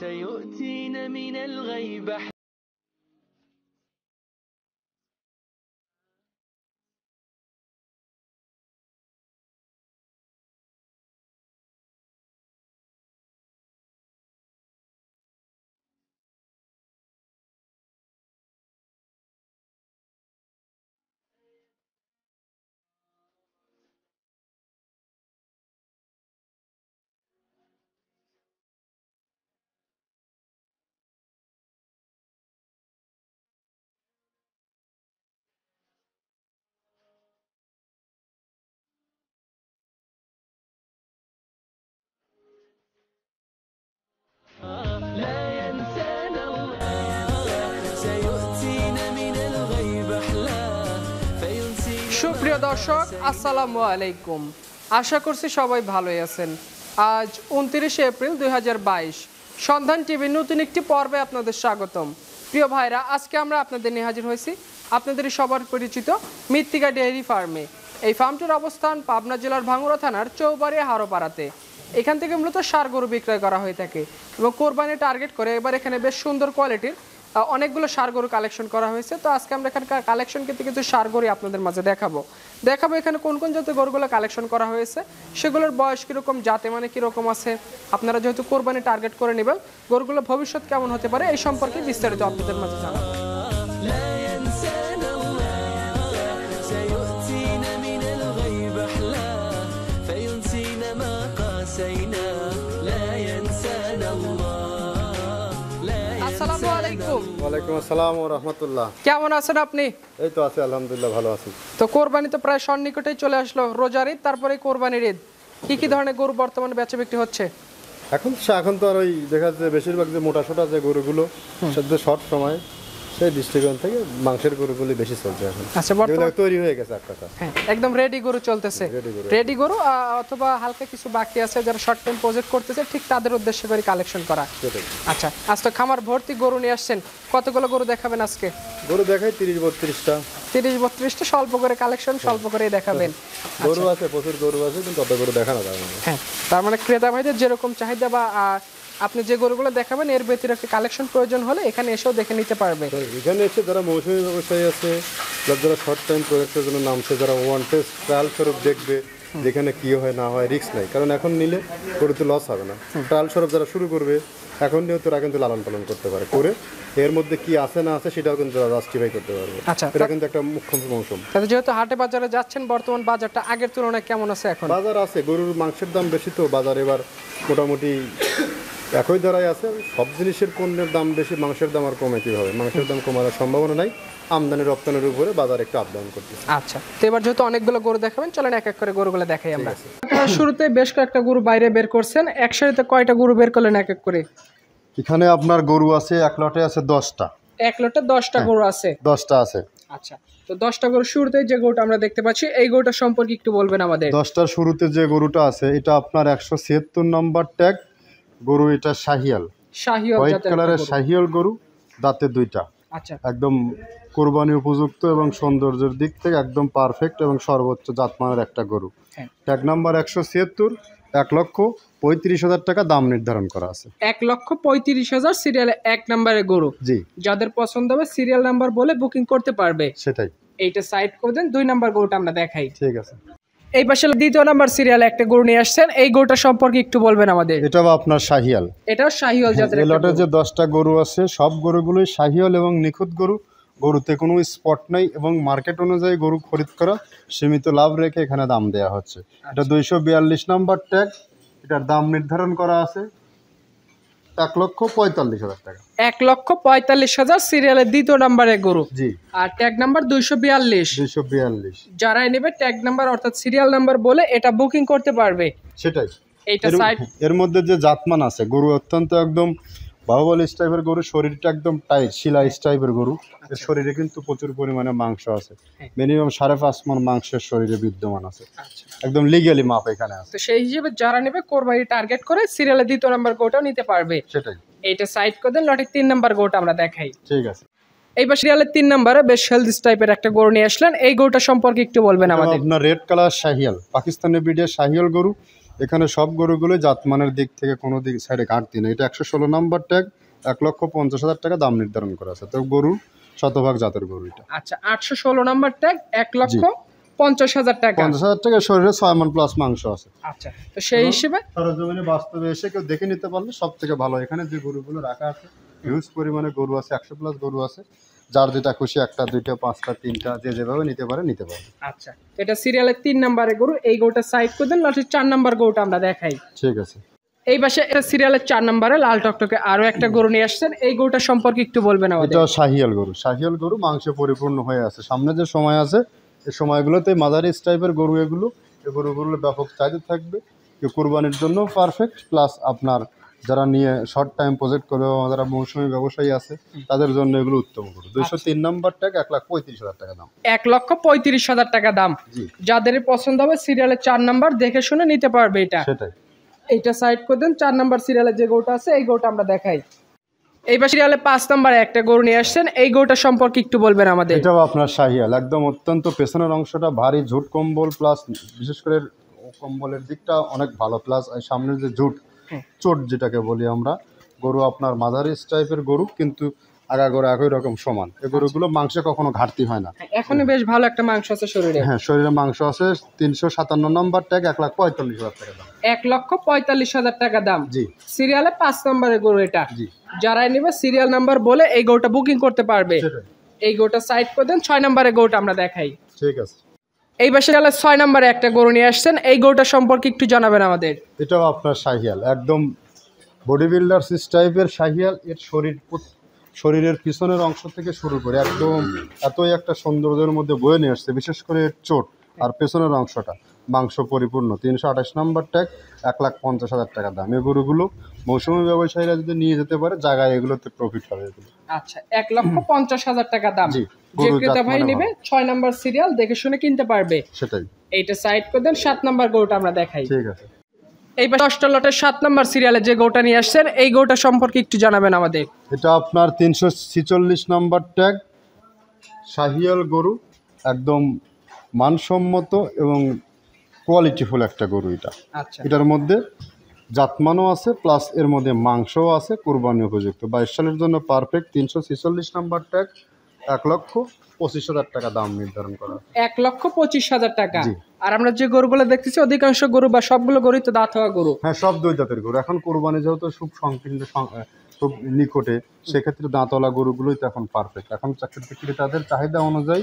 سيؤتينا من الغيب দর্শক আসসালামু আলাইকুম আশা করছি সবাই ভালোই আছেন আজ উনত্রিশে এপ্রিল দুই সন্ধান টিভির নতুন একটি পর্বে আপনাদের স্বাগতম প্রিয় ভাইরা আজকে আমরা আপনাদের নিয়ে হাজির হয়েছি আপনাদের সবার পরিচিত মৃত্তিকা ডেয়ারি ফার্মে এই ফার্মটির অবস্থান পাবনা জেলার ভাঙ্গুরা থানার চৌবাড়ি হারোপাড়াতে এখান থেকে মূলত সার গরু বিক্রয় করা হয়ে থাকে এবং কোরবানি টার্গেট করে এবার এখানে বেশ সুন্দর কোয়ালিটির অনেকগুলো সার গরু কালেকশন করা হয়েছে তো আজকে আমরা এখানকার কালেকশন কিন্তু কিছু সার গরু আপনাদের মাঝে দেখাবো দেখাবো এখানে কোন কোন জাতীয় গরুগুলো কালেকশন করা হয়েছে সেগুলোর বয়স কীরকম জাতে মানে কীরকম আছে আপনারা যেহেতু কোরবানি টার্গেট করে নেবেন গরুগুলো ভবিষ্যৎ কেমন হতে পারে এই সম্পর্কে বিস্তারিত আপনাদের মাঝে জানাবো ওয়ালাইকুম আসসালাম ও রহমতুল্লাহ কেমন আছেন আপনি এই তো আছি আলহামদুলিল্লাহ ভালো আছি তো কোরবানি তো প্রায় সন্নিকটেই চলে আসলো রোজার ঈদ তারপরে কোরবানির ঈদ কি কি ধরনের গরু বর্তমানে বেচা বিক্রি হচ্ছে এখন এখন তো আর ওই দেখা যাচ্ছে বেশিরভাগ যে মোটা সোটা যে গরুগুলো সেটা শর্ট সময় সেই দৃষ্টিকোণ থেকে মাংসের গরুগুলি বেশি চলছে এখন আচ্ছা বর্তমানে তৈরি হয়ে গেছে এক হ্যাঁ একদম রেডি গরু চলতেছে রেডি গরু অথবা হালকা কিছু বাকি আছে যারা শর্ট টাইম প্রজেক্ট করতেছে ঠিক তাদের উদ্দেশ্যে করে কালেকশন করা আচ্ছা আজ তো খামার ভর্তি গরু নিয়ে আসছেন কতগুলো গরু দেখাবেন আজকে গরু দেখাই তিরিশ বত্রিশটা তিরিশ বত্রিশটা স্বল্প করে কালেকশন স্বল্প করেই দেখাবেন গরু আচ্ছা। আছে প্রচুর গরু আছে কিন্তু তত গরু দেখানো যাবে হ্যাঁ তার মানে ক্রেতা ভাইদের যেরকম চাহিদা বা আপনি যে গরুগুলো দেখাবেন এর ভেতরে একটা কালেকশন প্রয়োজন হলে এখানে এসেও দেখে নিতে পারবে এখানে এসে যারা মৌসুমী ব্যবসায়ী আছে যারা শর্ট টাইম প্রজেক্টের জন্য নামছে যারা ওয়ান টেস্ট ট্রায়াল স্বরূপ দেখবে যেখানে কী হয় না হয় রিস্ক নাই কারণ এখন নিলে গরুতে লস হবে না ট্রায়াল স্বরূপ যারা শুরু করবে এখন নিয়ে তোরা কিন্তু লালন পালন করতে পারে করে এর মধ্যে কি আছে না আছে সেটাও কিন্তু জাস্টিফাই করতে পারবে আচ্ছা এটা কিন্তু একটা মুখ্য মৌসুম তাহলে যেহেতু হাটে বাজারে যাচ্ছেন বর্তমান বাজারটা আগের তুলনায় কেমন আছে এখন বাজার আছে গরুর মাংসের দাম বেশি তো বাজার এবার মোটামুটি একই ধারাই আছে সব জিনিসের পণ্যের দাম বেশি মাংসের দাম আর কমে কীভাবে মাংসের দাম কমার সম্ভাবনা নাই আমদানি রপ্তানির উপরে বাজার একটু আপডাউন করতে আচ্ছা তো এবার যেহেতু অনেকগুলো গরু দেখাবেন চলেন এক এক করে গরুগুলো দেখাই আমরা শুরুতে বেশ কয়েকটা গরু বাইরে বের করছেন একসাথে কয়টা গরু বের করলেন এক এক করে এখানে আপনার গরু আছে এক লটে আছে দশটা এক লটে দশটা হ্যাঁ, গরু আছে দশটা আছে আচ্ছা তো দশটা গরু শুরুতে যে গরুটা আমরা দেখতে পাচ্ছি এই গরুটা সম্পর্কে একটু বলবেন আমাদের দশটার শুরুতে যে গরুটা আছে এটা আপনার একশো ছিয়াত্তর নম্বর ট্যাগ গরু এটা শাহিয়াল শাহিয়াল হোয়াইট কালারের শাহিয়াল গরু দাঁতে দুইটা আচ্ছা একদম কোরবানি উপযুক্ত এবং সৌন্দর্যের দিক থেকে একদম পারফেক্ট এবং সর্বোচ্চ জাতমানের একটা গরু ট্যাগ নাম্বার একশো ছিয়াত্তর এক লক্ষ পঁয়ত্রিশ হাজার টাকা দাম নির্ধারণ করা আছে এক লক্ষ পঁয়ত্রিশ হাজার সিরিয়াল এক নাম্বারের গরু জি যাদের পছন্দ হবে সিরিয়াল নাম্বার বলে বুকিং করতে পারবে সেটাই এইটা সাইড করে দেন দুই নাম্বার গরুটা আমরা দেখাই ঠিক আছে এই পাশে দ্বিতীয় নাম্বার সিরিয়ালে একটা গরু নিয়ে আসছেন এই গরুটা সম্পর্কে একটু বলবেন আমাদের এটাও আপনার শাহিয়াল এটাও শাহিয়াল জাতের হ্যাঁ, এই লটে যে দশটা গরু আছে সব গরুগুলোই শাহিয়াল এবং নিখুঁত গরু গরুতে কোনো স্পট নাই এবং মার্কেট অনুযায়ী গরু খরিদ করা সীমিত লাভ রেখে এখানে দাম দেয়া হচ্ছে এটা আচ্ছা। দুইশো বিয়াল্লিশ নাম্বার ট্যাগ এটার দাম নির্ধারণ করা আছে এক লক্ষ পঁয়তাল্লিশ হাজার টাকা এক লক্ষ পঁয়তাল্লিশ হাজার সিরিয়ালের দ্বিতীয় নাম্বারে গরু জি আর ট্যাগ নাম্বার দুইশো বিয়াল্লিশ দুইশো বিয়াল্লিশ যারাই নেবে ট্যাগ নাম্বার অর্থাৎ সিরিয়াল নাম্বার বলে এটা বুকিং করতে পারবে সেটাই এইটা এর মধ্যে যে জাতমান আছে গরু অত্যন্ত একদম বাহুবল স্টাইপের গরু শরীরটা একদম টাইট শিলা স্টাইপের গরু আচ্ছা। এর শরীরে কিন্তু প্রচুর পরিমাণে মাংস আছে মিনিমাম হ্যাঁ। সাড়ে পাঁচ মন মাংসের শরীরে বিদ্যমান আছে আচ্ছা। একদম লিগালি মাপ এখানে আছে সেই হিসেবে যারা নেবে কোরবানি টার্গেট করে সিরিয়ালে দ্বিতীয় নাম্বার গোটাও নিতে পারবে সেটাই এইটা সাইড করে দেন লটের তিন নাম্বার গোটা আমরা দেখাই ঠিক আছে এইবার সিরিয়ালের তিন নম্বরে বেশ হেলদি টাইপের একটা গরু নিয়ে আসলেন এই গরুটা সম্পর্কে একটু বলবেন আমাদের আপনার রেড কালার শাহিয়াল পাকিস্তানের ব্রিডের শাহিয়াল গরু এখানে সব গরুগুলো জাতমানের দিক থেকে কোনো দিক সাইডে ঘাটতি নেই এটা একশো ষোলো নম্বর ট্যাগ এক লক্ষ পঞ্চাশ হাজার টাকা দাম নির্ধারণ করা আছে তো গরু শতভাগ জাতের গরু এটা আচ্ছা আটশো ষোলো নম্বর ট্যাগ এক লক্ষ পঞ্চাশ হাজার টাকা পঞ্চাশ হাজার টাকা শরীরে ছয় মন প্লাস মাংস আছে আচ্ছা তো সেই হিসেবে সরজমিনে বাস্তবে এসে কেউ দেখে নিতে পারলে সব থেকে ভালো এখানে যে গরুগুলো রাখা আছে হিউজ পরিমাণে গরু আছে একশো প্লাস গরু আছে যার যেটা খুশি একটা দুইটা পাঁচটা তিনটা যে যেভাবে নিতে পারে নিতে পারে আচ্ছা এটা সিরিয়ালের তিন নাম্বারের গরু এই গরুটা সাইড করে দেন লাস্টের চার নম্বর গরুটা আমরা দেখাই ঠিক আছে এই পাশে এটা সিরিয়ালের চার নম্বরে লাল টকটকে আরো একটা গরু নিয়ে আসছেন এই গরুটা সম্পর্কে একটু বলবেন আমাদের এটা শাহিয়াল গরু শাহিয়াল গরু মাংস পরিপূর্ণ হয়ে আছে সামনে যে সময় আছে এই সময়গুলোতে মাদারি টাইপের গরু এগুলো এই গরুগুলো ব্যাপক চাহিদা থাকবে কোরবানির জন্য পারফেক্ট প্লাস আপনার যারা নিয়ে শর্ট টাইম প্রজেক্ট করবে বা যারা মৌসুমি ব্যবসায়ী আছে তাদের জন্য এগুলো উত্তম করবে আচ্ছা। দুশো তিন নম্বর ট্যাগ এক লাখ পঁয়ত্রিশ হাজার টাকা দাম এক লক্ষ পঁয়ত্রিশ হাজার টাকা দাম যাদের পছন্দ হবে সিরিয়ালের চার নম্বর দেখে শুনে নিতে পারবে এটা সেটাই এটা সাইড করে দেন চার নম্বর সিরিয়ালের যে গোটা আছে এই গোটা আমরা দেখাই এইবার সিরিয়ালে পাঁচ নাম্বার একটা গরু নিয়ে আসছেন এই গরুটা সম্পর্কে একটু বলবেন আমাদের এটাও আপনার শাহিয়াল একদম অত্যন্ত পেছনের অংশটা ভারী ঝুট কম্বল প্লাস বিশেষ করে কম্বলের দিকটা অনেক ভালো প্লাস সামনের যে ঝুট চোট যেটাকে বলি আমরা গরু আপনার মাদারিস টাইপের গরু কিন্তু আগা গরু একই রকম সমান এই গরুগুলো আচ্ছা। মাংসে কখনো ঘাটতি হয় না হ্যাঁ, এখনই বেশ ভালো একটা মাংস আছে শরীরে হ্যাঁ শরীরে মাংস আছে তিনশো সাতান্ন নম্বর ট্যাগ এক লাখ পঁয়তাল্লিশ হাজার টাকা দাম এক লক্ষ পঁয়তাল্লিশ হাজার টাকা দাম জি সিরিয়ালে পাঁচ নম্বরের গরু এটা জি যারাই নেবে সিরিয়াল নাম্বার বলে এই গরুটা বুকিং করতে পারবে এই গরুটা সাইড করে দেন ছয় নম্বরের গরুটা আমরা দেখাই ঠিক আছে এই বাসে আলা ছয় নম্বরে একটা গরু নিয়ে আসছেন এই গরুটা সম্পর্কে একটু জানাবেন আমাদের এটাও আপনার শাহিয়াল একদম বডি বিল্ডার টাইপের শাহিয়াল এর শরীর শরীরের পিছনের অংশ থেকে শুরু করে একদম এতই একটা সৌন্দর্যের মধ্যে বয়ে নিয়ে আসছে বিশেষ করে চোট আর পেছনের অংশটা মাংস পরিপূর্ণ তিনশো আঠাশ নম্বর ট্যাগ এক লাখ পঞ্চাশ হাজার টাকা দাম এই গরুগুলো মৌসুমি ব্যবসায়ীরা যদি নিয়ে যেতে পারে জায়গায় এগুলোতে প্রফিট হবে আচ্ছা এক লক্ষ পঞ্চাশ হাজার টাকা দাম যে ভাই নেবে মানে ছয় নম্বর সিরিয়াল দেখে শুনে কিনতে পারবে সেটাই এইটা সাইড করে দেন সাত নম্বর গরুটা আমরা দেখাই ঠিক আছে এই দশটা লটের সাত নম্বর সিরিয়ালে যে গোটা নিয়ে আসছেন এই গোটা সম্পর্কে একটু জানাবেন আমাদের এটা আপনার তিনশো ছিচল্লিশ নম্বর ট্যাগ শাহিয়াল গরু একদম মানসম্মত এবং কোয়ালিটিফুল একটা গরু এটা আচ্ছা। এটার মধ্যে জাতমানও আছে প্লাস এর মধ্যে মাংসও আছে কুরবানি উপযুক্ত বাইশ সালের জন্য পারফেক্ট তিনশো ছেচল্লিশ নাম্বার ট্যাগ এক লক্ষ পঁচিশ হাজার টাকা দাম নির্ধারণ করা এক লক্ষ পঁচিশ হাজার টাকা আর আমরা যে গরুগুলো দেখতেছি অধিকাংশ গরু বা সবগুলো গরুই তো দাঁত হওয়া গরু হ্যাঁ সব দুই জাতের গরু এখন কুরবানি যেহেতু খুব সংকীর্ণ খুব নিকটে সেক্ষেত্রে দাঁতওয়ালা গরুগুলোই তো এখন পারফেক্ট এখন চাকরি তাদের চাহিদা অনুযায়ী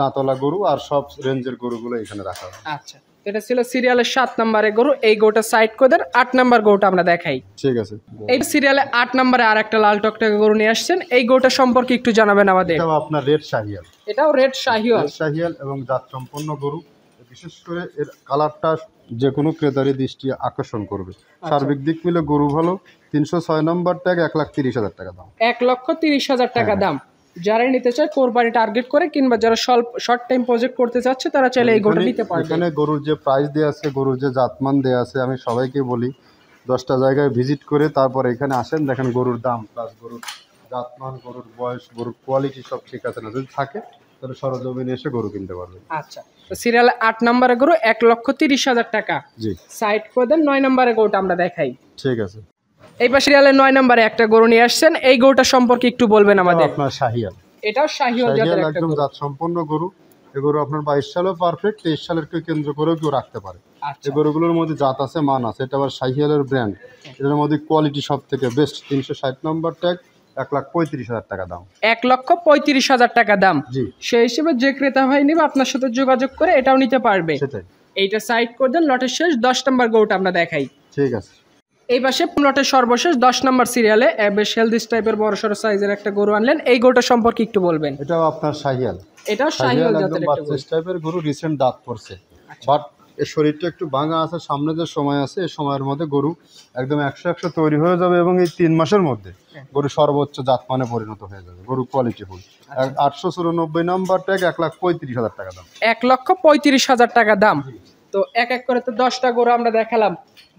দাঁতওয়ালা গরু আর সব রেঞ্জের গরুগুলো এখানে রাখা হয় আচ্ছা এটা ছিল সিরিয়ালের সাত নম্বরে গরু এই গোটা সাইড কোদের আট নম্বর গোটা আমরা দেখাই ঠিক আছে এই সিরিয়ালে আট নম্বরে আর একটা লাল টকটকে গরু নিয়ে আসছেন এই গোটা সম্পর্কে একটু জানাবেন আমাদের এটাও আপনার রেড শাহিয়াল এটাও রেড শাহিয়াল শাহিয়াল এবং জাত সম্পন্ন গরু বিশেষ করে এর কালারটা যে কোনো ক্রেতারই দৃষ্টি আকর্ষণ করবে আচ্ছা। সার্বিক দিক মিলে গরু ভালো তিনশো ছয় নম্বর ট্যাগ এক লাখ তিরিশ হাজার টাকা দাম এক লক্ষ তিরিশ হাজার টাকা হ্যাঁ। দাম যারাই নিতে চায় কোরবানি টার্গেট করে কিংবা যারা স্বল্প শর্ট টাইম প্রজেক্ট করতে চাচ্ছে তারা চাইলে এই গরুটা নিতে পারবে এখানে গরুর যে প্রাইস দেওয়া আছে গরুর যে জাতমান দেওয়া আছে আমি সবাইকে বলি দশটা জায়গায় ভিজিট করে তারপরে এখানে আসেন দেখেন গরুর দাম প্লাস গরুর জাতমান গরুর বয়স গরুর কোয়ালিটি সব ঠিক আছে না যদি থাকে তাহলে সরজমিনে এসে গরু কিনতে পারবেন আচ্ছা সিরিয়াল আট নম্বরের গরু এক লক্ষ তিরিশ হাজার টাকা জি সাইড করে দেন নয় নম্বরের গরুটা আমরা দেখাই ঠিক আছে এই পাশে রিয়ালের নয় নম্বরে একটা গরু নিয়ে আসছেন এই গরুটা সম্পর্কে একটু বলবেন আমাদের আপনার শাহিয়াল এটাও শাহিয়াল জাতের একটা জাত সম্পন্ন গরু এই গরু আপনার বাইশ সালেও পারফেক্ট তেইশ সালের কেউ কেন্দ্র করেও কেউ রাখতে পারে আচ্ছা। এই গরুগুলোর মধ্যে জাত আছে মান আছে এটা আবার শাহিয়ালের ব্র্যান্ড এটার মধ্যে কোয়ালিটি সব থেকে বেস্ট তিনশো ষাট নম্বর ট্যাগ এক লাখ পঁয়ত্রিশ হাজার টাকা দাম এক লক্ষ পঁয়ত্রিশ হাজার টাকা দাম সেই হিসেবে যে ক্রেতা ভাই নেবে আপনার সাথে যোগাযোগ করে এটাও নিতে পারবে এইটা সাইড করে দেন লটের শেষ দশ নম্বর গরুটা আমরা দেখাই ঠিক আছে এই পাশে পনেরোটা সর্বশেষ দশ নম্বর সিরিয়ালে বেশ টাইপের বড় সড়ো সাইজের একটা গরু আনলেন এই গরুটা সম্পর্কে একটু বলবেন এটা আপনার সাহিয়াল এটা সাহিয়াল টাইপের গরু রিসেন্ট দাঁত পড়ছে বাট আচ্ছা। এর শরীরটা একটু ভাঙা আছে সামনে যে সময় আছে এই সময়ের মধ্যে গরু একদম একশো একশো তৈরি হয়ে যাবে এবং এই তিন মাসের মধ্যে হ্যাঁ। গরু সর্বোচ্চ মানে পরিণত হয়ে যাবে গরু ফুল আচ্ছা। আটশো চুরানব্বই নাম্বার ট্যাগ এক লাখ পঁয়ত্রিশ হাজার টাকা দাম এক লক্ষ পঁয়ত্রিশ হাজার টাকা দাম তো এক এক করে তো দশটা গরু আমরা দেখালাম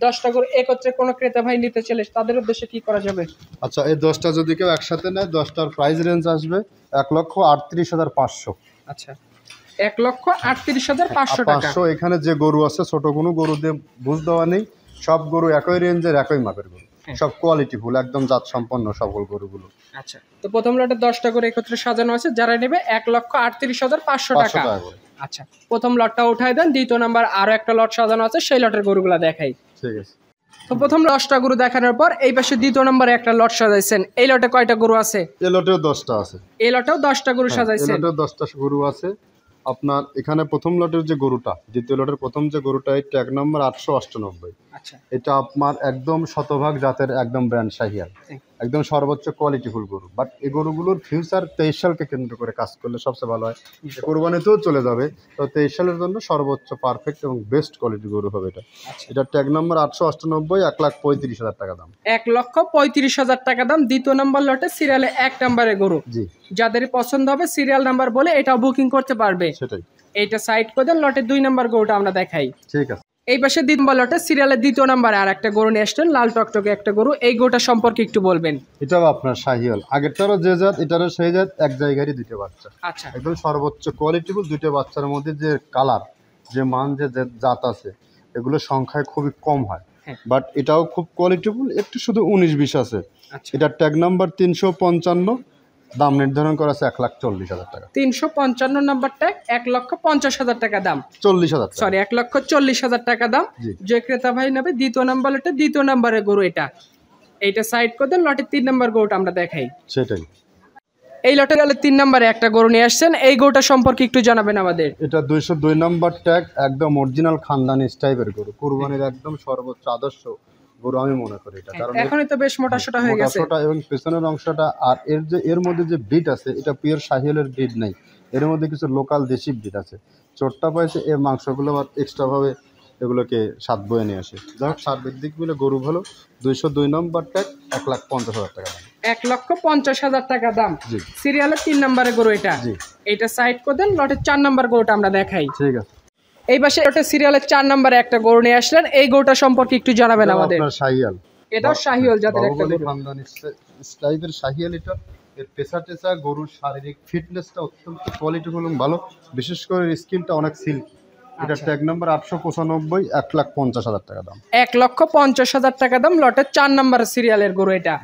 দশটা গরু একত্রে কোনো ক্রেতা ভাই নিতে চলে তাদের উদ্দেশ্যে কি করা যাবে আচ্ছা এই দশটা যদি কেউ একসাথে নেয় দশটার প্রাইস রেঞ্জ আসবে এক লক্ষ আটত্রিশ হাজার পাঁচশো আচ্ছা এক লক্ষ আটত্রিশ হাজার পাঁচশো পাঁচশো এখানে যে গরু আছে ছোট কোনো গরু দিয়ে বুঝ দেওয়া নেই সব গরু একই রেঞ্জের একই মাপের গরু হ্যাঁ। সব কোয়ালিটি ফুল একদম জাত সম্পন্ন সকল গরুগুলো আচ্ছা তো প্রথম লটে দশটা করে একত্রে সাজানো আছে যারা নেবে এক লক্ষ আটত্রিশ হাজার পাঁচশো টাকা আচ্ছা প্রথম লটটা উঠাই দেন দ্বিতীয় নাম্বার আরো একটা লট সাজানো আছে সেই লটের গরুগুলা দেখাই ঠিক আছে তো প্রথম দশটা গরু দেখানোর পর এই পাশে দ্বিতীয় নম্বরে একটা লট সাজাইছেন এই লটে কয়টা গরু আছে এই লটেও দশটা আছে এই লটেও দশটা গরু হ্যাঁ, সাজাইছেন এই লটেও দশটা গরু আছে আপনার এখানে প্রথম লটের যে গরুটা দ্বিতীয় লটের প্রথম যে গরুটা এটা এক নম্বর আটশো অষ্টানব্বই আচ্ছা। এটা আপনার একদম শতভাগ জাতের একদম ব্র্যান্ড শাহিয়াল একদম সর্বোচ্চ কোয়ালিটিফুল গরু বাট এই গরুগুলোর ফিউচার তেইশ সালকে কেন্দ্র করে কাজ করলে সবচেয়ে ভালো হয় কোরবানিতেও চলে যাবে তো তেইশ সালের জন্য সর্বোচ্চ পারফেক্ট এবং বেস্ট কোয়ালিটি গরু হবে এটা আচ্ছা। এটা ট্যাগ নম্বর আটশো অষ্টানব্বই এক লাখ পঁয়ত্রিশ হাজার টাকা দাম এক লক্ষ পঁয়ত্রিশ হাজার টাকা দাম দ্বিতীয় নম্বর লটে সিরিয়ালে এক নম্বরের গরু জি যাদের পছন্দ হবে সিরিয়াল নাম্বার বলে এটা বুকিং করতে পারবে সেটাই এটা সাইড করে দেন লটে দুই নম্বর গরুটা আমরা দেখাই ঠিক আছে এই পাশে দ্বিতীয় নম্বর সিরিয়ালের দ্বিতীয় নাম্বারে আর একটা গরু নিয়ে আসলেন লাল টকটকে একটা গরু এই গরুটা সম্পর্কে একটু বলবেন এটাও আপনার শাহিওল আগের তারও যে জাত এটারও সেই জাত এক জায়গারই দুটো বাচ্চা আচ্ছা একদম সর্বোচ্চ কোয়ালিটিফুল দুটো বাচ্চার মধ্যে যে কালার যে মান যে জাত আছে এগুলো সংখ্যায় খুবই কম হয় বাট হ্যাঁ। এটাও খুব কোয়ালিটিফুল একটু শুধু উনিশ বিশ আছে আচ্ছা। এটার ট্যাগ নাম্বার তিনশো পঞ্চান্ন দাম নির্ধারণ করা আছে এক লাখ চল্লিশ হাজার টাকা তিনশো পঞ্চান্ন নম্বরটা এক লক্ষ পঞ্চাশ হাজার টাকা দাম চল্লিশ হাজার সরি এক লক্ষ চল্লিশ হাজার টাকা দাম যে ক্রেতা ভাই নেবে দ্বিতীয় নম্বর এটা দ্বিতীয় নম্বরের গরু এটা এইটা সাইড করে দেন লটের তিন নম্বর গরুটা আমরা দেখাই সেটাই এই লটের আলো তিন নম্বরে একটা গরু নিয়ে আসছেন এই গরুটা সম্পর্কে একটু জানাবেন আমাদের এটা দুইশো দুই নম্বর ট্যাগ একদম অরিজিনাল খানদানি টাইপের গরু কুরবানির একদম সর্বোচ্চ আদর্শ গরু আমি মনে করি এটা হ্যাঁ, কারণ এখনই তো বেশ মোটা হ্যাঁ, সোটা হয়ে গেছে মোটা এবং পেছনের অংশটা আর এর যে এর মধ্যে যে ব্রিড আছে এটা পিওর শাহিওলের ব্রিড নাই এর মধ্যে কিছু লোকাল দেশি ব্রিড আছে চোরটা পাইছে এর মাংসগুলো আবার এক্সট্রাভাবে এগুলোকে সাত বয়ে নিয়ে আসে যাই হোক সার্বিক দিক মিলে গরু ভালো দুইশো দুই নম্বর ট্যাগ এক লাখ পঞ্চাশ হাজার টাকা দাম এক লক্ষ পঞ্চাশ হাজার টাকা দাম সিরিয়ালের তিন নম্বরে গরু এটা এটা সাইড করে দেন লটের চার নম্বর গরুটা আমরা দেখাই ঠিক আছে এই পাশে একটা সিরিয়ালের চার নম্বরে একটা গরু নিয়ে আসলেন এই গরুটা সম্পর্কে একটু জানাবেন আমাদের শাহিয়াল এটাও শাহিয়াল জাতের একটা গরু টাইপের শাহিয়াল এটা এর পেশা টেসা গরুর শারীরিক ফিটনেসটা অত্যন্ত কোয়ালিটি এবং ভালো বিশেষ করে স্কিনটা অনেক সিল্কি এটা ট্যাগ নাম্বার আটশো পঁচানব্বই এক লাখ পঞ্চাশ হাজার টাকা দাম এক লক্ষ পঞ্চাশ হাজার টাকা দাম লটের চার নাম্বার সিরিয়ালের গরু এটা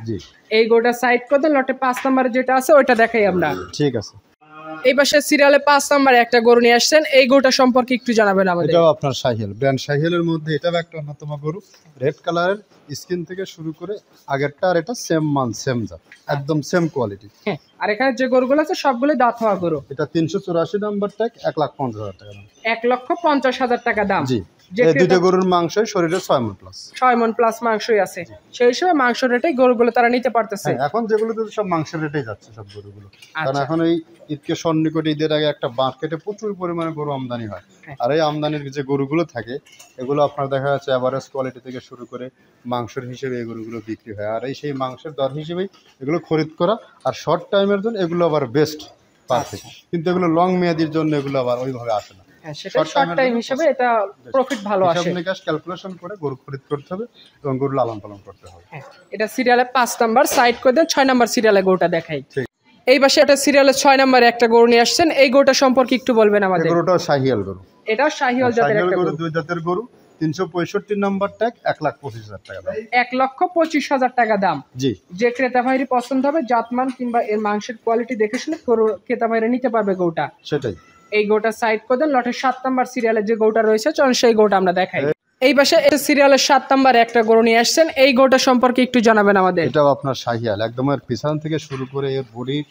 এই গরুটা সাইড করে দেন লটে পাঁচ নাম্বার যেটা আছে ওইটা দেখাই আমরা ঠিক আছে এই পাশে সিরিয়ালে পাঁচ নাম্বারে একটা গরু নিয়ে আসছেন এই গরুটা সম্পর্কে একটু জানাবেন আমাদের এটাও আপনার সাহেল ব্র্যান্ড সাহিলের মধ্যে এটাও একটা অন্যতম গরু রেড কালারের স্কিন থেকে শুরু করে আগেরটা আর এটা সেম মান সেম জাত একদম সেম কোয়ালিটি হ্যাঁ, আর এখানে যে গরুগুলো আছে সবগুলো দাঁত হওয়া গরু এটা তিনশো চুরাশি নাম্বার ট্যাগ এক লাখ পঞ্চাশ হাজার টাকা দাম এক লক্ষ পঞ্চাশ হাজার টাকা দাম জি গরুর মাংস শরীরে ছয় মন প্লাস ছয় মন প্লাস মাংসই আছে সেই হিসেবে মাংস রেটেই গরুগুলো তারা নিতে পারতেছে হ্যাঁ, এখন যেগুলো সব রেটেই যাচ্ছে সব গরুগুলো আচ্ছা। কারণ এখন এই ঈদকে সন্নিকট ঈদের আগে একটা মার্কেটে প্রচুর পরিমাণে গরু আমদানি হয় হ্যাঁ। আর এই আমদানির যে গরুগুলো থাকে এগুলো আপনার দেখা যাচ্ছে অ্যাভারেজ কোয়ালিটি থেকে শুরু করে মাংসের হিসেবে এই গরুগুলো বিক্রি হয় আর এই সেই মাংসের দর হিসেবেই এগুলো খরিদ করা আর শর্ট টাইমের জন্য এগুলো আবার বেস্ট আচ্ছা। পারফেক্ট কিন্তু এগুলো লং মেয়াদির জন্য এগুলো আবার ওইভাবে আসে না হ্যাঁ, সেটা শর্ট টাইম হিসেবে এটা প্রফিট ভালো আসে ক্যালকুলেশন করে গরু খরিদ করতে হবে এবং গরু লালন পালন করতে হবে হ্যাঁ, এটা সিরিয়ালে পাঁচ নাম্বার সাইড করে দেন নাম্বার সিরিয়ালে গরুটা দেখাই এই পাশে একটা সিরিয়ালের ছয় নাম্বারে একটা গরু নিয়ে আসছেন এই গরুটা সম্পর্কে একটু বলবেন আমাদের গরুটা গরু এটা শাহিয়াল হ্যাঁ, জাতের একটা গরু দুই জাতের গরু তিনশো পঁয়ষট্টি এক লাখ পঁচিশ হাজার টাকা এক লক্ষ পঁচিশ হাজার টাকা দাম জি যে পছন্দ হবে জাতমান কিংবা এর মাংসের কোয়ালিটি দেখে শুনে ক্রেতা ভাইরা নিতে পারবে গরুটা সেটাই এই গোটা সাইড করে দেন লটের সাত নাম্বার সিরিয়ালের যে গোটা রয়েছে চলুন সেই গোটা আমরা দেখাই এই পাশে সিরিয়ালের সাত নাম্বার একটা গরু নিয়ে আসছেন এই গোটা সম্পর্কে একটু জানাবেন আমাদের এটাও আপনার সাহিয়াল একদম এর পিছন থেকে শুরু করে এর বডির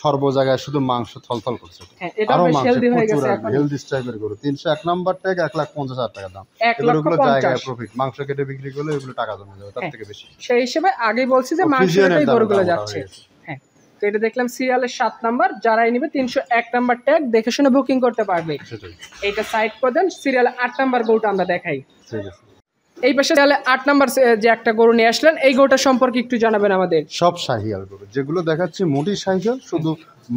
সর্ব জায়গায় শুধু মাংস থলথল করছে হ্যাঁ, আরো মাংস প্রচুর হেলদি টাইপের গরু তিনশো এক নাম্বার ট্যাগ এক লাখ পঞ্চাশ হাজার টাকা দাম এগুলো জায়গায় প্রফিট মাংস কেটে বিক্রি করলে এগুলো টাকা জমে যাবে তার হ্যাঁ। থেকে বেশি সেই হিসেবে আগে বলছি যে মাংস গরুগুলো যাচ্ছে তো এটা দেখলাম সিরিয়ালের সাত নাম্বার যারাই নিবে তিনশো এক নাম্বার ট্যাগ দেখে শুনে বুকিং করতে পারবে এটা সাইড করে দেন সিরিয়াল আট নাম্বার বউটা আমরা দেখাই ঠিক আছে এই পাশে তাহলে আট নাম্বার যে একটা গরু নিয়ে আসলেন এই গরুটা সম্পর্কে একটু জানাবেন আমাদের সব সাহিয়াল গরু যেগুলো দেখাচ্ছি মোটি সাহিয়াল শুধু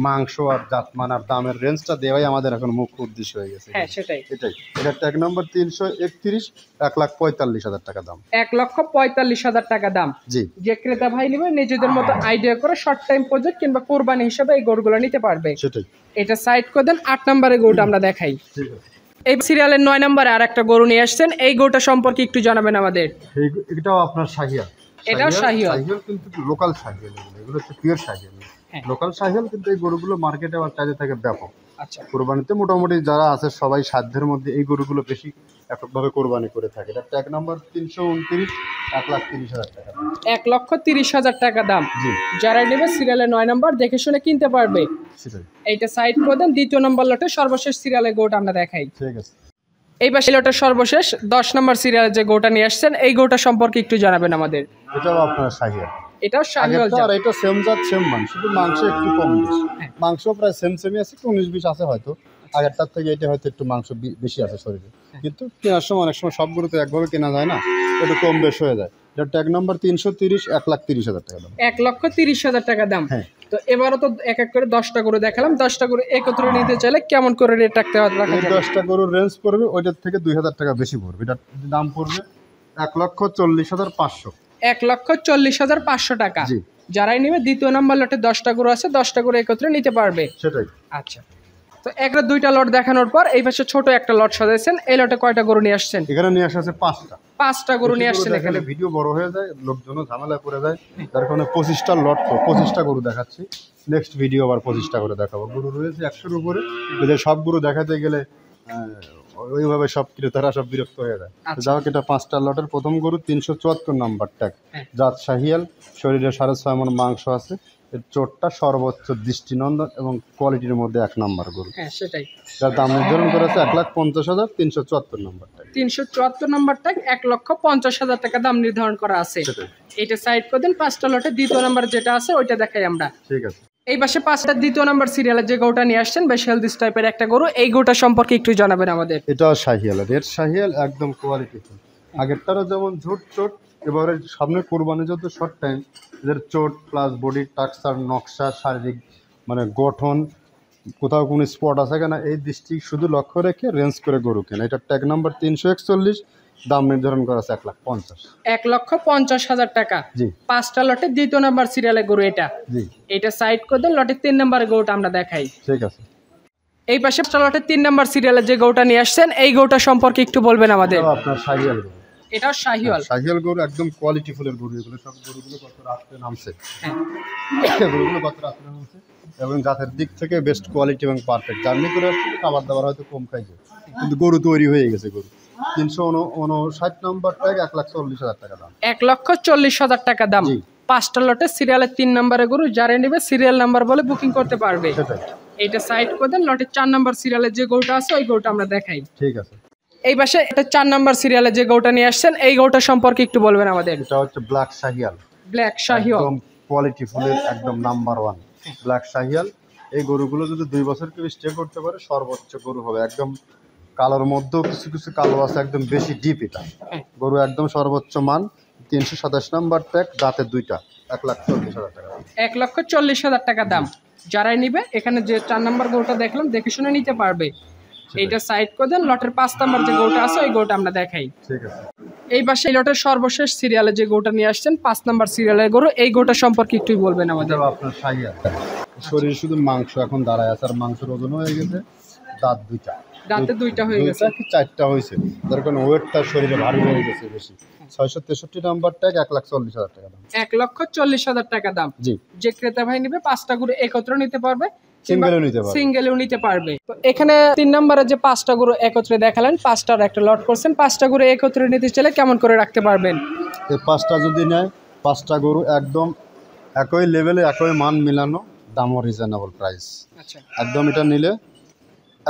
মাংস আর জাতমান আর দামের রেঞ্জটা দেওয়াই আমাদের এখন মুখ্য উদ্দেশ্য হয়ে গেছে হ্যাঁ সেটাই এটাই এটা এক নম্বর তিনশো একত্রিশ এক লাখ পঁয়তাল্লিশ হাজার টাকা দাম এক লক্ষ পঁয়তাল্লিশ হাজার টাকা দাম জি যে ক্রেতা ভাই নিবে নিজেদের মতো আইডিয়া করে শর্ট টাইম প্রজেক্ট কিংবা কোরবানি হিসেবে এই গরুগুলো নিতে পারবে সেটাই এটা সাইড করে দেন আট নম্বরের গরুটা আমরা দেখাই এই সিরিয়ালের নয় নম্বরে আর একটা গরু নিয়ে আসছেন এই গরুটা সম্পর্কে একটু জানাবেন আমাদের এটাও আপনার সাহিয়া এটাও শাহিয়াল কিন্তু লোকাল শাহিয়াল এগুলো হচ্ছে পিওর শাহিয়াল লোকাল সাহিয়াল কিন্তু এই গরুগুলো মার্কেটে আমার চাহিদা থাকে ব্যাপক আচ্ছা কোরবানিতে মোটামুটি যারা আছে সবাই সাধ্যের মধ্যে এই গরুগুলো বেশি এককভাবে কোরবানি করে থাকে এটা ট্যাগ নাম্বার তিনশো উনত্রিশ এক লাখ তিরিশ হাজার টাকা এক লক্ষ তিরিশ হাজার টাকা দাম যারা নেবে সিরিয়ালে নয় নাম্বার দেখে শুনে কিনতে পারবে এইটা সাইড করে দেন দ্বিতীয় নম্বর লটে সর্বশেষ সিরিয়ালে গোট আমরা দেখাই ঠিক আছে এই পাশে লটের সর্বশেষ দশ নম্বর সিরিয়ালে যে গোটা নিয়ে আসছেন এই গোটা সম্পর্কে একটু জানাবেন আমাদের এটাও আপনার সাহিয়া এটাও শাহিওয়াল আর এটা সেম জাত সেম মাংস শুধু মাংস একটু কম বেশি হ্যাঁ। মাংস প্রায় সেম সেমই আছে একটু উনিশ বিশ আছে হয়তো আচ্ছা। আগেরটার থেকে এটা হয়তো একটু মাংস বেশি আছে শরীরে হ্যাঁ। কিন্তু কেনার সময় অনেক সময় সবগুলো তো একভাবে কেনা যায় না একটু কম বেশি হয়ে যায় এটা ট্যাগ নম্বর তিনশো তিরিশ এক লাখ তিরিশ হাজার টাকা দাম এক লক্ষ তিরিশ হাজার টাকা দাম হ্যাঁ তো এবারও তো এক এক করে দশটা গরু দেখালাম দশটা গরু একত্রে নিতে চাইলে কেমন করে রেট রাখতে হবে দশটা গরুর রেঞ্জ পড়বে ওইটার থেকে দুই হাজার টাকা বেশি পড়বে এটার দাম পড়বে এক লক্ষ চল্লিশ হাজার পাঁচশো এক লক্ষ চল্লিশ হাজার পাঁচশো টাকা যারাই নেবে দ্বিতীয় নম্বর লটে দশটা গরু আছে দশটা গরু একত্রে নিতে পারবে সেটাই আচ্ছা তো একটা দুইটা লট দেখানোর পর এই পাশে ছোট একটা লট সাজাইছেন এই লটে কয়টা গরু নিয়ে আসছেন এখানে নিয়ে আসা আছে পাঁচটা পাঁচটা গরু নিয়ে আসছেন এখানে ভিডিও বড় হয়ে যায় লোকজনও ঝামেলা করে যায় তার কারণে পঁচিশটা লট পঁচিশটা গরু দেখাচ্ছি নেক্সট ভিডিও আবার পঁচিশটা করে দেখাবো গরু রয়েছে একশোর উপরে সব গরু দেখাতে গেলে ওইভাবে সব ক্রেতারা সব বিরক্ত হয়ে যায় আচ্ছা। যাও এটা পাঁচটা লটের প্রথম গরু তিনশো চুয়াত্তর নাম্বার ট্যাগ জাত শাহিয়াল শরীরে সাড়ে ছয় মন মাংস আছে এর চোটটা সর্বোচ্চ দৃষ্টিনন্দন এবং কোয়ালিটির মধ্যে এক নাম্বার গরু হ্যাঁ, সেটাই যার দাম নির্ধারণ করেছে এক লাখ পঞ্চাশ হাজার তিনশো চুয়াত্তর নাম্বার তিনশো চুয়াত্তর নাম্বার ট্যাগ এক লক্ষ পঞ্চাশ হাজার টাকা দাম নির্ধারণ করা আছে এটা সাইড করে দিন পাঁচটা লটে দ্বিতীয় নাম্বার যেটা আছে ওইটা দেখাই আমরা ঠিক আছে এই পাশে পাঁচটা দ্বিতীয় নাম্বার সিরিয়ালে যে গরুটা নিয়ে আসছেন বেশ হেলদি টাইপের একটা গরু এই গরুটা সম্পর্কে একটু জানাবেন আমাদের এটা শাহিয়াল এর শাহিয়াল একদম কোয়ালিটি আগের তার যেমন ঝুট চোট এবারে সামনে কোরবানি যত শর্ট টাইম এদের চোট প্লাস বডি টাক্সার নকশা শারীরিক মানে গঠন কোথাও কোনো স্পট আছে কিনা এই দৃষ্টি শুধু লক্ষ্য রেখে রেঞ্জ করে গরু কেনা এটা ট্যাগ নাম্বার তিনশো একচল্লিশ দাম নির্ধারণ করা আছে এক লাখ পঞ্চাশ এক লক্ষ পঞ্চাশ হাজার টাকা পাঁচটা লটে দ্বিতীয় নাম্বার সিরিয়ালে গরু এটা এটা সাইড করে দেন লটে তিন নাম্বার গরুটা আমরা দেখাই ঠিক আছে এই পাশে লটে তিন নাম্বার সিরিয়ালে যে গরুটা নিয়ে আসছেন এই গরুটা সম্পর্কে একটু বলবেন আমাদের আপনার গরু এটা হ্যাঁ, গরু একদম কোয়ালিটি ফুলের গরু এগুলো সব গরুগুলো কত রাত্রে নামছে হ্যাঁ। গরুগুলো কত রাত্রে নামছে এবং জাতের দিক থেকে বেস্ট কোয়ালিটি এবং পারফেক্ট জার্নি করে খাবার দাবার হয়তো কম খাইছে কিন্তু গরু তৈরি হয়ে গেছে গরু তিনশো নম্বর এক লাখ চল্লিশ হাজার টাকা দাম এক লক্ষ চল্লিশ হাজার টাকা পাঁচটা লটে সিরিয়ালের তিন গরু নেবে সিরিয়াল নাম্বার বলে বুকিং করতে চার নম্বর সিরিয়ালের যে গরুটা আছে দেখাই ঠিক আছে এই চার নম্বর যে নিয়ে আসছেন এই সম্পর্কে একটু বলবেন আমাদের এটা হচ্ছে ব্ল্যাক ব্ল্যাক কোয়ালিটি ফুলের একদম নাম্বার ওয়ান ব্ল্যাক শাহিয়াল এই গরুগুলো যদি দুই বছর করতে পারে সর্বোচ্চ গরু হবে একদম কালোর মধ্যেও কিছু কিছু কালো আছে একদম বেশি ডিপ এটা হ্যাঁ। গরু একদম সর্বোচ্চ মান তিনশো সাতাশ নাম্বার ট্যাগ দাঁতে দুইটা এক লাখ চল্লিশ হাজার টাকা এক লক্ষ চল্লিশ হাজার টাকা দাম যারাই নিবে এখানে যে চার নাম্বার গরুটা দেখলাম দেখে শুনে নিতে পারবে এইটা সাইড করে দেন লটের পাঁচ নাম্বার যে গরুটা আছে ওই গরুটা আমরা দেখাই ঠিক আছে এই পাশে লটের সর্বশেষ সিরিয়ালে যে গরুটা নিয়ে আসছেন পাঁচ নাম্বার সিরিয়ালের গরু এই গরুটা সম্পর্কে একটু বলবেন আমাদের আপনার শরীর শুধু মাংস এখন দাঁড়ায় আছে আর মাংসের ওজন হয়ে গেছে দাঁত দুইটা রাতে দুইটা হয়ে গেছে কি চারটা হয়েছে তার কারণে ওয়েটটা শরীরে ভারী হয়ে গেছে বেশি ছয়শো তেষট্টি এক লাখ চল্লিশ হাজার টাকা দাম এক লক্ষ চল্লিশ হাজার টাকা দাম জি যে ক্রেতা ভাই নিবে পাঁচটা গরু একত্র নিতে পারবে সিঙ্গেলও নিতে পারবে এখানে তিন নম্বরে যে পাঁচটা গরু একত্রে দেখালেন পাঁচটার একটা লট করছেন পাঁচটা গুরু একত্রে নিতে চাইলে কেমন করে রাখতে পারবেন এই পাঁচটা যদি নেয় পাঁচটা গরু একদম একই লেভেলে একই মান মিলানো দামও রিজনেবল প্রাইস আচ্ছা একদম এটা নিলে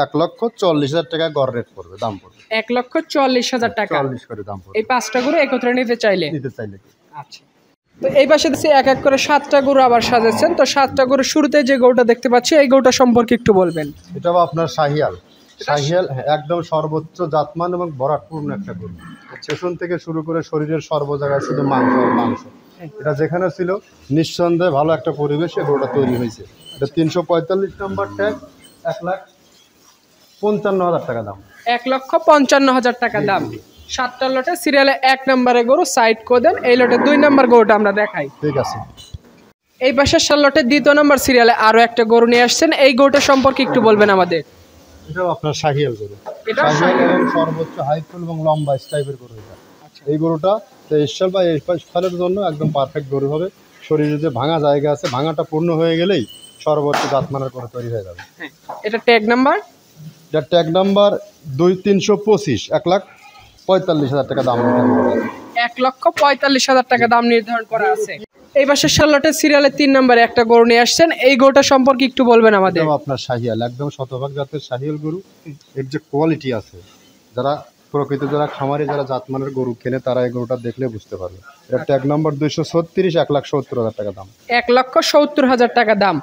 এক লক্ষ চল্লিশ হাজার টাকা গড় রেট পড়বে দাম পড়বে এক লক্ষ চল্লিশ হাজার টাকা চল্লিশ করে দাম পড়বে এই পাঁচটা গরু একত্রে নিতে চাইলে নিতে চাইলে আচ্ছা তো এই পাশে দেখছি এক এক করে সাতটা গরু আবার সাজাচ্ছেন তো সাতটা গরু শুরুতে যে গরুটা দেখতে পাচ্ছি এই গরুটা সম্পর্কে একটু বলবেন এটা আপনার শাহিয়াল শাহিয়াল একদম সর্বোচ্চ জাতমান এবং ভরাটপূর্ণ একটা গরু আচ্ছা। পেছন থেকে শুরু করে শরীরের সর্ব জায়গায় শুধু মাংস মাংস এটা যেখানে ছিল নিঃসন্দেহে ভালো একটা পরিবেশে গরুটা তৈরি হয়েছে এটা তিনশো পঁয়তাল্লিশ নম্বর ট্যাগ এক লাখ পঞ্চান্ন হাজার টাকা দাম এক লক্ষ পঞ্চান্ন হাজার টাকা দাম সাতটা লটে সিরিয়ালে এক নম্বরে গরু সাইড করে দেন এই লটে দুই নম্বর গরুটা আমরা দেখাই ঠিক আছে এই পাশে লটে দ্বিতীয় নম্বর সিরিয়ালে আরো একটা গরু নিয়ে আসছেন এই গরুটা সম্পর্কে একটু বলবেন আমাদের এটাও আপনার শাহিয়াল গরু শাহিয়াল সর্বোচ্চ হাইফুল এবং লম্বা স্টাইপের গরু এটা আচ্ছা। এই গরুটা তেইশ সাল বা একুশ সালের জন্য একদম পারফেক্ট গরু হবে শরীরে যে ভাঙা জায়গা আছে ভাঙাটা পূর্ণ হয়ে গেলেই সর্বোচ্চ দাঁতমানার করে তৈরি হয়ে যাবে হ্যাঁ, এটা ট্যাগ নাম্বার যার ট্যাগ নাম্বার দুই তিনশো পঁচিশ এক লাখ পঁয়তাল্লিশ হাজার টাকা দাম নির্ধারণ এক লক্ষ পঁয়তাল্লিশ হাজার টাকা দাম নির্ধারণ করা আছে এই পাশে শার্লটের সিরিয়ালের তিন নম্বরে একটা গরু নিয়ে আসছেন এই গরুটা সম্পর্কে একটু বলবেন আমাদের আপনার শাহিয়াল একদম শতভাগ জাতের শাহিয়াল গরু এর যে কোয়ালিটি আছে যারা প্রকৃত যারা খামারে যারা জাতমানের গরু কেনে তারা এই গরুটা দেখলে বুঝতে পারবে এক নম্বর দুইশো ছত্রিশ এক লাখ সত্তর হাজার টাকা দাম এক লক্ষ সত্তর হাজার টাকা দাম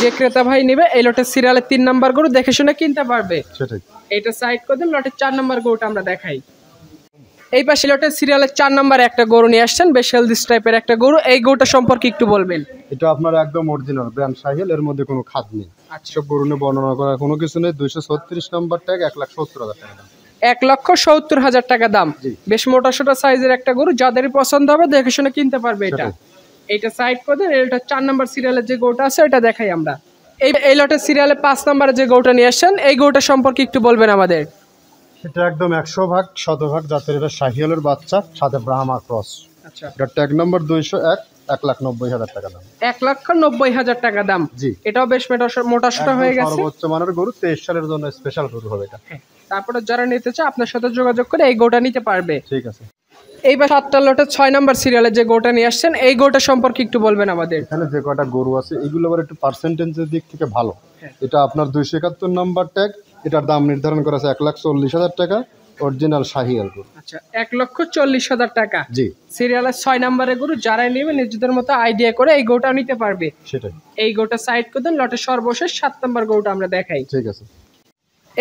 যে ক্রেতা ভাই নেবে এই লটের সিরিয়ালের তিন নম্বর গরু দেখে শুনে কিনতে পারবে এটা সাইড করে দিন লটের চার নম্বর গরুটা আমরা দেখাই এই পাশে লটের সিরিয়ালের চার নম্বর একটা গরু নিয়ে আসছেন বেশ হেলদি টাইপের একটা গরু এই গরুটা সম্পর্কে একটু বলবেন এটা আপনার একদম অরিজিনাল ব্র্যান্ড সাহেল এর মধ্যে কোনো খাদ নেই আচ্ছা গরু নিয়ে বর্ণনা করা কোনো কিছু নেই দুইশো ছত্রিশ নম্বর ট্যাগ এক লাখ সত্তর হাজার টাকা এক লক্ষ সত্তর হাজার টাকা দাম বেশ মোটাসোটা সাইজের একটা গরু যাদেরই পছন্দ হবে দেখে শুনে কিনতে পারবে এটা এটা সাইড করে দেন এটা চার নম্বর সিরিয়ালের যে গরুটা আছে এটা দেখাই আমরা এই এই লটের সিরিয়ালে পাঁচ নম্বরে যে গরুটা নিয়ে আসছেন এই গরুটা সম্পর্কে একটু বলবেন আমাদের এটা একদম একশো ভাগ শতভাগ জাতের এটা শাহিয়ালের বাচ্চা সাথে ব্রাহ্মা ক্রস আচ্ছা এটা ট্যাগ নম্বর দুইশো এক এক লাখ নব্বই হাজার টাকা দাম এক লক্ষ নব্বই হাজার টাকা দাম জি এটাও বেশ মোটা সোটা হয়ে গেছে সর্বোচ্চ মানের গরু তেইশ সালের জন্য স্পেশাল গরু হবে এটা হ্যাঁ। তারপরে যারা নিতে চায় আপনার সাথে যোগাযোগ করে এই গোটা নিতে পারবে ঠিক আছে এইবার সাতটা লটের ছয় নম্বর সিরিয়ালে যে গোটা নিয়ে আসছেন এই গোটা সম্পর্কে একটু বলবেন আমাদের এখানে যে কটা গরু আছে এগুলো আবার একটু পার্সেন্টেজের দিক থেকে ভালো হ্যাঁ। এটা আপনার দুইশো একাত্তর নম্বর ট্যাগ এটার দাম নির্ধারণ করা আছে এক লাখ চল্লিশ হাজার টাকা অরিজিনাল শাহিয়াল গরু আচ্ছা এক লক্ষ চল্লিশ হাজার টাকা জি সিরিয়ালের ছয় নম্বরে গরু যারাই নেবে নিজেদের মতো আইডিয়া করে এই গোটা নিতে পারবে সেটাই এই গোটা সাইড করে দেন লটের সর্বশেষ সাত নম্বর গরুটা আমরা দেখাই ঠিক আছে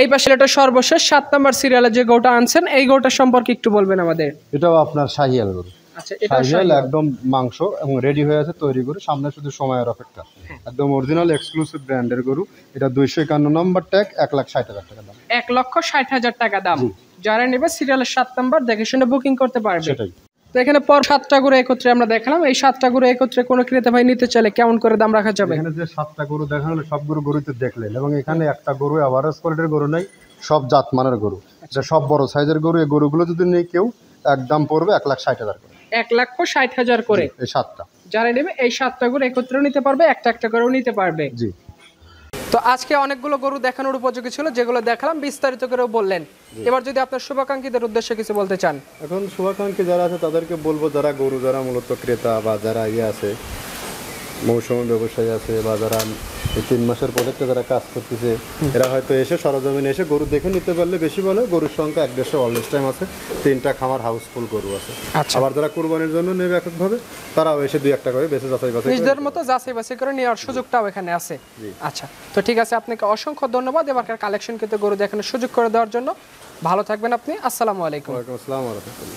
এই পাশে এটা সর্বশেষ সাত নম্বর সিরিয়ালে যে গোটা আনছেন এই গোটা সম্পর্কে একটু বলবেন আমাদের এটাও আপনার শাহিয়াল গরু আচ্ছা, শাহিয়াল একদম মাংস এবং রেডি হয়ে আছে তৈরি করে সামনে শুধু সময়ের অপেক্ষা একদম অরিজিনাল এক্সক্লুসিভ ব্র্যান্ডের গরু এটা দুইশো একান্ন নম্বর ট্যাগ এক লাখ ষাট হাজার টাকা দাম এক লক্ষ ষাট হাজার টাকা দাম যারা নেবে সিরিয়ালের সাত নম্বর দেখে শুনে বুকিং করতে পারবে সেটাই তো এখানে পর সাতটা গরু একত্রে আমরা দেখালাম এই সাতটা গরু একত্রে কোনো ক্রেতা ভাই নিতে চাইলে কেমন করে দাম রাখা যাবে এখানে যে সাতটা গরু দেখা হলো সব গরু গরুতে দেখলেন এবং এখানে একটা গরু অ্যাভারেজ কোয়ালিটির গরু নেই সব জাত মানের গরু এটা সব বড় সাইজের গরু এই গরুগুলো যদি নেই কেউ একদম পড়বে এক লাখ ষাট হাজার করে এক লক্ষ ষাট হাজার করে এই সাতটা যারা নেবে এই সাতটা গরু একত্রেও নিতে পারবে একটা একটা করেও নিতে পারবে জি তো আজকে অনেকগুলো গরু দেখানোর উপযোগী ছিল যেগুলো দেখালাম বিস্তারিত করে বললেন এবার যদি আপনার শুভাকাঙ্ক্ষীদের উদ্দেশ্যে কিছু বলতে চান এখন শুভাকাঙ্ক্ষী যারা আছে তাদেরকে বলবো যারা গরু যারা মূলত ক্রেতা বা যারা ইয়ে আছে মৌসুমী ব্যবসায়ী আছে বা যারা এই তিন মাসের তো যারা কাজ করতেছে এরা হয়তো এসে সরজমিনে এসে গরু দেখে নিতে পারলে বেশি বলে গরুর সংখ্যা এক দেশে অলরেস টাইম আছে তিনটা খামার হাউসফুল গরু আছে আচ্ছা। আবার যারা কোরবানির জন্য নেবে এককভাবে তারাও এসে দুই একটা করে বেশি যাচাই বাছাই নিজেদের মতো যাচাই বাছাই করে নেওয়ার সুযোগটাও এখানে আছে আচ্ছা তো ঠিক আছে আপনাকে অসংখ্য ধন্যবাদ এবারকার কালেকশন কিন্তু গরু দেখানোর সুযোগ করে দেওয়ার জন্য ভালো থাকবেন আপনি আসসালামু আলাইকুম ওয়ালাইকুম আসসালাম